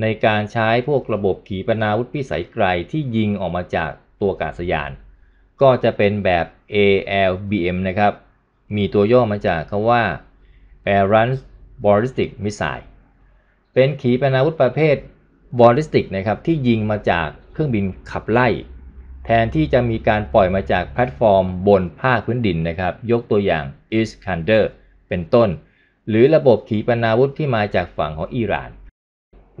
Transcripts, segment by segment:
ในการใช้พวกระบบขีปนาวุธพิสัยไกลที่ยิงออกมาจากตัวากาศยาน ก็จะเป็นแบบ ALBM นะครับมีตัวย่อมาจากคำว่า a r r a n c e d Ballistic Missile เป็นขีปนาวุธประเภท Ballistic นะครับที่ยิงมาจากเครื่องบินขับไล่ แทนที่จะมีการปล่อยมาจากแพลตฟอร์มบนภาคพื้นดินนะครับยกตัวอย่างอิสคันเดอร์เป็นต้น หรือระบบขีปนาวุธที่มาจากฝั่งของอิหร่าน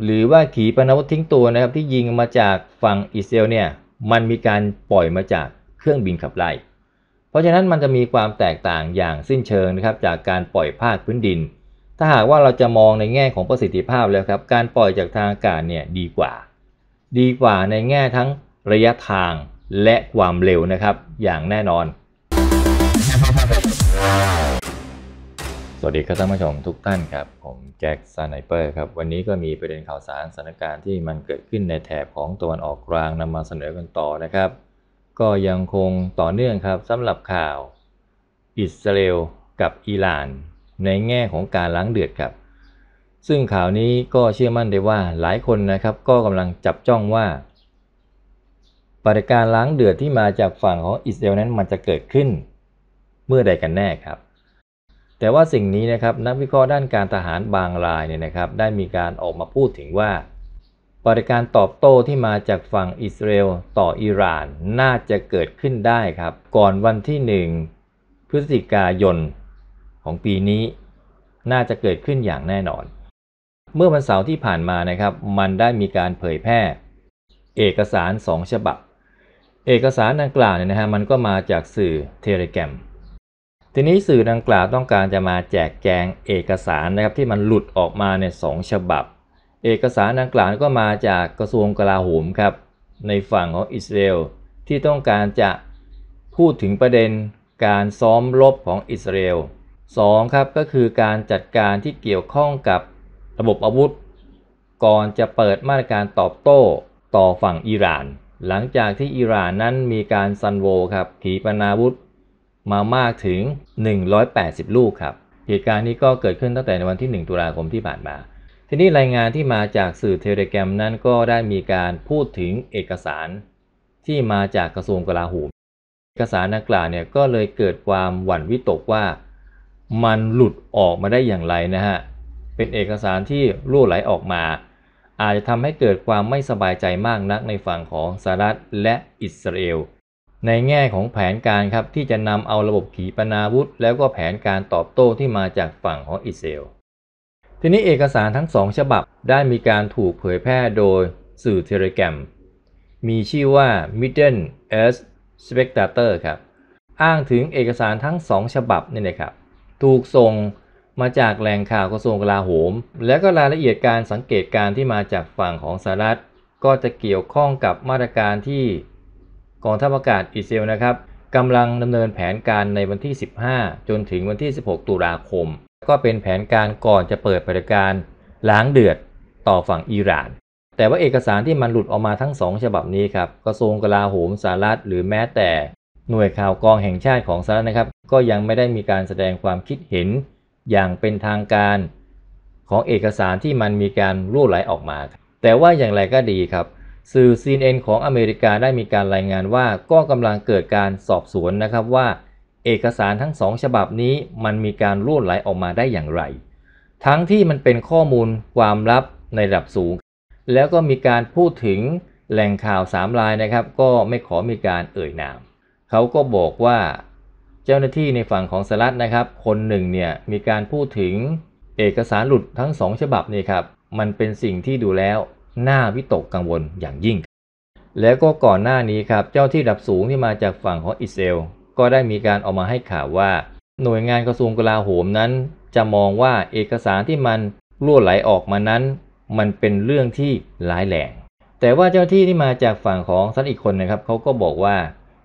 หรือว่าขีปนาวุธทิ้งตัวนะครับที่ยิงมาจากฝั่งอิสราเอลเนี่ยมันมีการปล่อยมาจากเครื่องบินขับไล่เพราะฉะนั้นมันจะมีความแตกต่างอย่างสิ้นเชิงนะครับจากการปล่อยภาคพื้นดิน ถ้าหากว่าเราจะมองในแง่ของประสิทธิภาพแล้วครับการปล่อยจากทางอากาศเนี่ยดีกว่า ดีกว่าในแง่ทั้งระยะทางและความเร็วนะครับอย่างแน่นอนวัสดีครับท่านผู้ชมทุกท่านครับ ผมแจ็คซนไนเปอร์ครับ วันนี้ก็มีประเด็นข่าวสารสถานการณ์ที่มันเกิดขึ้นในแถบของตะวันออกกลางนำมาเสนอกันต่อนะครับ ก็ยังคงต่อเนื่องครับสำหรับข่าวอิสราเอลกับอิหร่านในแง่ของการล้างเดือดครับ ซึ่งข่าวนี้ก็เชื่อมั่นได้ว่าหลายคนนะครับ ก็กำลังจับจ้องว่าปฏิการล้างเดือดที่มาจากฝั่งของอิสราเอลนั้นมันจะเกิดขึ้นเมื่อใดกันแน่ครับแต่ว่าสิ่งนี้นะครับนักวิเคราะห์ด้านการทหารบางรายเนี่ยนะครับได้มีการออกมาพูดถึงว่าปฏิการตอบโต้ที่มาจากฝั่งอิสราเอลต่ออิหร่าน น่าจะเกิดขึ้นได้ครับก่อนวันที่1พฤศจิกายนของปีนี้ น่าจะเกิดขึ้นอย่างแน่นอน เมื่อวันเสาร์ที่ผ่านมานะครับมันได้มีการเผยแพร่เอกสาร 2 ฉบับ เอกสารดังกล่าวเนี่ยนะฮะมันก็มาจากสื่อเทเลแกรมทีนี้สื่อดังกล่าวต้องการจะมาแจกแจงเอกสารนะครับที่มันหลุดออกมาในสองฉบับ เอกสารดังกล่าวก็มาจากกระทรวงกลาโหมครับในฝั่งของอิสราเอลที่ต้องการจะพูดถึงประเด็นการซ้อมรบของอิสราเอล2ครับก็คือการจัดการที่เกี่ยวข้องกับระบบอาวุธ ก่อนจะเปิดมาตรการตอบโต้ต่อฝั่งอิหร่านหลังจากที่อิหร่านนั้นมีการซันโวครับขีปนาวุธมามากถึง 180 ลูกครับ เหตุการณ์นี้ก็เกิดขึ้นตั้งแต่ในวันที่ 1 ตุลาคมที่ผ่านมา ทีนี้รายงานที่มาจากสื่อเทเลกรมนั้นก็ได้มีการพูดถึงเอกสารที่มาจากกระทรวงกลาโหมเอกสารนักกล่าวเนี่ยก็เลยเกิดความหวั่นวิตกว่ามันหลุดออกมาได้อย่างไรนะฮะ เป็นเอกสารที่รั่วไหลออกมา อาจจะทำให้เกิดความไม่สบายใจมากนักในฝั่งของสหรัฐและอิสราเอลในแง่ของแผนการครับ ที่จะนำเอาระบบขีปนาวุธแล้วก็แผนการตอบโต้ที่มาจากฝั่งของอิสราเอลทีนี้เอกสารทั้งสองฉบับได้มีการถูกเผยแพร่โดยสื่อเทเลแกรม มีชื่อว่า Middle Earth Spectator ครับ อ้างถึงเอกสารทั้งสองฉบับนี่นะครับ ถูกส่งมาจากแหล่งข่าวกระทรวงกลาโหม และก็รายละเอียดการสังเกตการที่มาจากฝั่งของสหรัฐก็จะเกี่ยวข้องกับมาตรการที่กองทัพอากาศอิสราเอลนะครับกำลังดำเนินแผนการในวันที่ 15 จนถึงวันที่ 16 ตุลาคม ก็เป็นแผนการก่อนจะเปิดปฏิิการล้างเดือดต่อฝั่งอิหร่าน แต่ว่าเอกสารที่มันหลุดออกมาทั้งสองฉบับนี้ครับกระทรวงกลาโหมสหรัฐหรือแม้แต่หน่วยข่าวกองแห่งชาติของสหรัฐนะครับ ก็ยังไม่ได้มีการแสดงความคิดเห็นอย่างเป็นทางการของเอกสารที่มันมีการรั่วไหลออกมา แต่ว่าอย่างไรก็ดีครับสื่อ CNN ของอเมริกาได้มีการรายงานว่าก็กำลังเกิดการสอบสวนนะครับว่า เอกสารทั้งสองฉบับนี้มันมีการล่วไหลออกมาได้อย่างไร ทั้งที่มันเป็นข้อมูลความลับในระดับสูง แล้วก็มีการพูดถึงแหล่งข่าวสามรายนะครับก็ไม่ขอมีการเอ่ยนาม เขาก็บอกว่าเจ้าหน้าที่ในฝั่งของสหรัฐนะครับ คนหนึ่งเนี่ยมีการพูดถึงเอกสารหลุดทั้งสองฉบับนี่ครับ มันเป็นสิ่งที่ดูแล้วหน้าวิตกกังวลอย่างยิ่ง แล้วก็ก่อนหน้านี้ครับ เจ้าที่ดับสูงที่มาจากฝั่งของอิสราเอลก็ได้มีการออกมาให้ข่าวว่า หน่วยงานกระทรวงกลาโหมนั้น จะมองว่าเอกสารที่มันรั่วไหลออกมานั้น มันเป็นเรื่องที่ร้ายแรงแต่ว่าเจ้าที่ที่มาจากฝั่งของสัตอีกคนนะครับเขาก็บอกว่า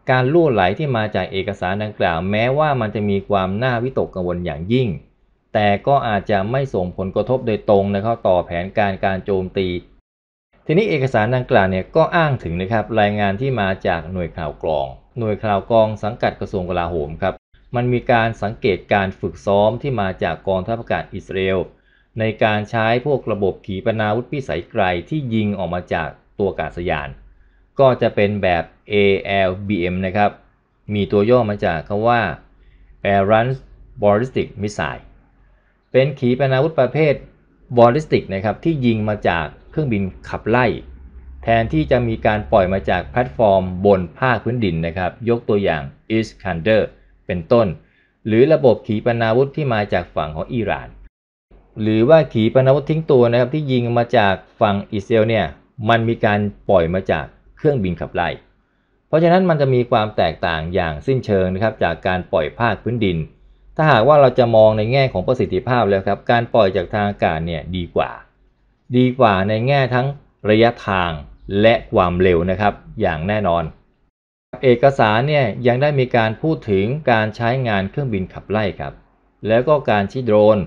การรั่วไหลที่มาจากเอกสารดังกล่าว แม้ว่ามันจะมีความน่าวิตกกังวลอย่างยิ่ง แต่ก็อาจจะไม่ส่งผลกระทบโดยตรงนะครับต่อแผนการการโจมตีทีนี้เอกสารดังกล่าวเนี่ยก็อ้างถึงนะครับรายงานที่มาจากหน่วยข่าวกรอง หน่วยข่าวกรองสังกัดกระทรวงกลาโหมครับมันมีการสังเกตการฝึกซ้อมที่มาจากกองทัพอากาศอิสราเอลในการใช้พวกระบบขีปนาวุธพิสัยไกลที่ยิงออกมาจากตัวอากาศยาน ก็จะเป็นแบบ ALBM นะครับมีตัวย่อมาจากคาว่า a r r a n c e Ballistic Missile เป็นขีปนาวุธประเภทบอลลิสติกนะครับที่ยิงมาจากเครื่องบินขับไล่ แทนที่จะมีการปล่อยมาจากแพลตฟอร์มบนภาคพื้นดินนะครับยกตัวอย่างอิสคันเดอร์เป็นต้น หรือระบบขีปนาวุธที่มาจากฝั่งของอิหร่านหรือว่าขีปนาวุธทิ้งตัวนะครับที่ยิงมาจากฝั่งอิสราเอลเนี่ยมันมีการปล่อยมาจากเครื่องบินขับไล่เพราะฉะนั้นมันจะมีความแตกต่างอย่างสิ้นเชิงนะครับจากการปล่อยภาคพื้นดิน ถ้าหากว่าเราจะมองในแง่ของประสิทธิภาพแล้วครับการปล่อยจากทางอากาศเนี่ยดีกว่าดีกว่าในแง่ทั้งระยะทางและความเร็วนะครับอย่างแน่นอน เอกสารเนี่ยยังได้มีการพูดถึงการใช้งานเครื่องบินขับไล่ครับ แล้วก็การชี้โดรน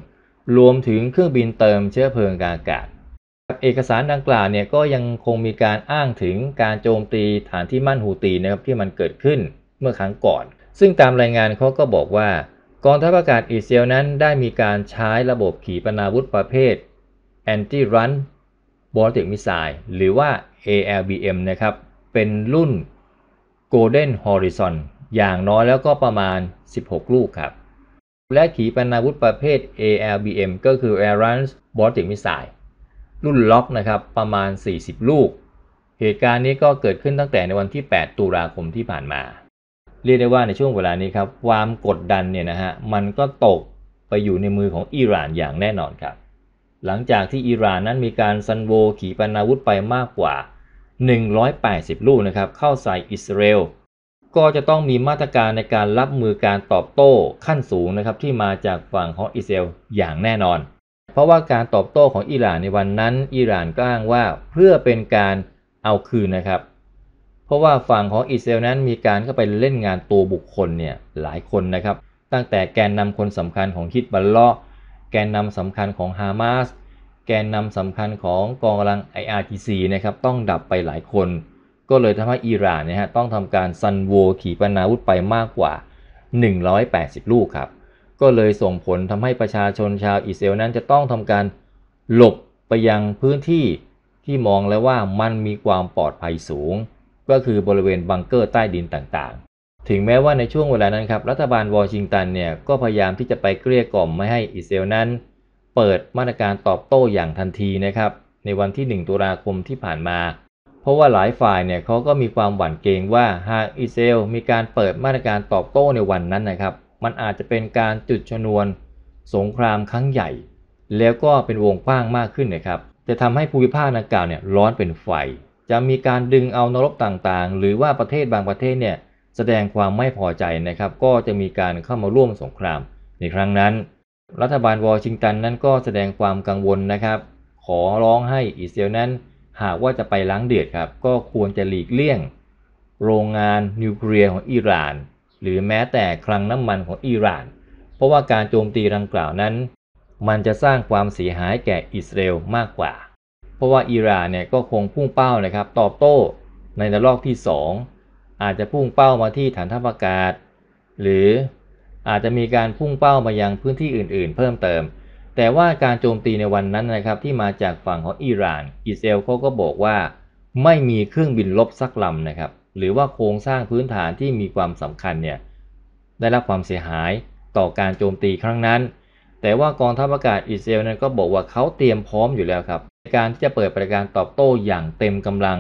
รวมถึงเครื่องบินเติมเชื้อเพลิงอากาศเอกสารดังกล่าวเนี่ยก็ยังคงมีการอ้างถึงการโจมตีฐานที่มั่นหูตีนะครับที่มันเกิดขึ้นเมื่อครั้งก่อน ซึ่งตามรายงานเขาก็บอกว่ากองทัพอากาศอิสราเอลนั้นได้มีการใช้ระบบขีปนาวุธประเภท Anti Run Ballistic Missile หรือว่า ALBM นะครับเป็นรุ่น Golden Horizon อย่างน้อยแล้วก็ประมาณ 16 ลูกครับ และขีปนาวุธประเภท ALBM ก็คือ Air r u n Ballistic Missile รุ่นล็อกนะครับประมาณ 40 ลูก เหตุการณ์นี้ก็เกิดขึ้นตั้งแต่ในวันที่ 8 ตุลาคมที่ผ่านมา เรียกได้ว่าในช่วงเวลานี้ครับความกดดันเนี่ยนะฮะ มันก็ตกไปอยู่ในมือของอิหร่านอย่างแน่นอนครับหลังจากที่อิหร่านนั้นมีการซันโวขีปนาวุธไปมากกว่า 180 ลูกนะครับเข้าใส่อิสราเอล ก็จะต้องมีมาตรการในการรับมือการตอบโต้ขั้นสูงนะครับที่มาจากฝั่งของอิสราเอลอย่างแน่นอน เพราะว่าการตอบโต้ของอิหร่านในวันนั้น อิหร่านก็อ้างว่าเพื่อเป็นการเอาคืนนะครับ เพราะว่าฝั่งของอิสราเอลนั้นมีการเข้าไปเล่นงานตัวบุคคลเนี่ยหลายคนนะครับตั้งแต่แกนนำคนสำคัญของฮิตบัลเลาะแกนนำสำคัญของฮามาส แกนนำสำคัญของกองกำลัง IRGC นะครับต้องดับไปหลายคน ก็เลยทำให้อิหร่านนะฮะต้องทำการซันโวขีปนาวุธไปมากกว่า 180 ลูกครับ ก็เลยส่งผลทำให้ประชาชนชาวอิสราเอลนั้นจะต้องทำการหลบไปยังพื้นที่ที่มองแล้วว่ามันมีความปลอดภัยสูง ก็คือบริเวณบังเกอร์ใต้ดินต่างถึงแม้ว่าในช่วงเวลานั้นครับรัฐบาลวอชิงตันเนี่ย ก็พยายามที่จะไปเกลี้ยกล่อมไม่ให้อิสราเอลนั้น เปิดมาตรการตอบโต้อย่างทันทีนะครับในวันที่1ตุลาคมที่ผ่านมา เพราะว่าหลายฝ่ายเนี่ยเขาก็มีความหวั่นเกรงว่าหากอิสราเอลมีการเปิดมาตรการตอบโต้ในวันนั้นนะครับมันอาจจะเป็นการจุดชนวนสงครามครั้งใหญ่ แล้วก็เป็นวงกว้างมากขึ้นนะครับจะทำให้ภูมิภาคดังกล่าวเนี่ยร้อนเป็นไฟจะมีการดึงเอานรกต่างๆ หรือว่าประเทศบางประเทศเนี่ยแสดงความไม่พอใจนะครับก็จะมีการเข้ามาร่วมสงครามในครั้งนั้น รัฐบาลวอชิงตันนั้นก็แสดงความกังวลนะครับขอร้องให้อิสราเอลนั้นหากว่าจะไปล้างเดือดครับ ก็ควรจะหลีกเลี่ยงโรงงานนิวเคลียร์ของอิหร่าน หรือแม้แต่คลังน้ำมันของอิหร่าน เพราะว่าการโจมตีดังกล่าวนั้น มันจะสร้างความเสียหายแก่อิสราเอลมากกว่า เพราะว่าอิหร่านเนี่ยก็คงพุ่งเป้านะครับ ตอบโต้ในระลอกที่2อาจจะพุ่งเป้ามาที่ฐานทัพอากาศ หรืออาจจะมีการพุ่งเป้ามายังพื้นที่อื่นๆ เพิ่มเติม แต่ว่าการโจมตีในวันนั้นนะครับที่มาจากฝั่งของอิหร่านอิสราเอลเขาก็บอกว่าไม่มีเครื่องบินลบสักลำนะครับหรือว่าโครงสร้างพื้นฐานที่มีความสำคัญเนี่ยได้รับความเสียหายต่อการโจมตีครั้งนั้น แต่ว่ากองทัพอากาศอิสราเอลนั้นก็บอกว่าเขาเตรียมพร้อมอยู่แล้วครับการที่จะเปิดปฏิการตอบโต้อย่างเต็มกำลัง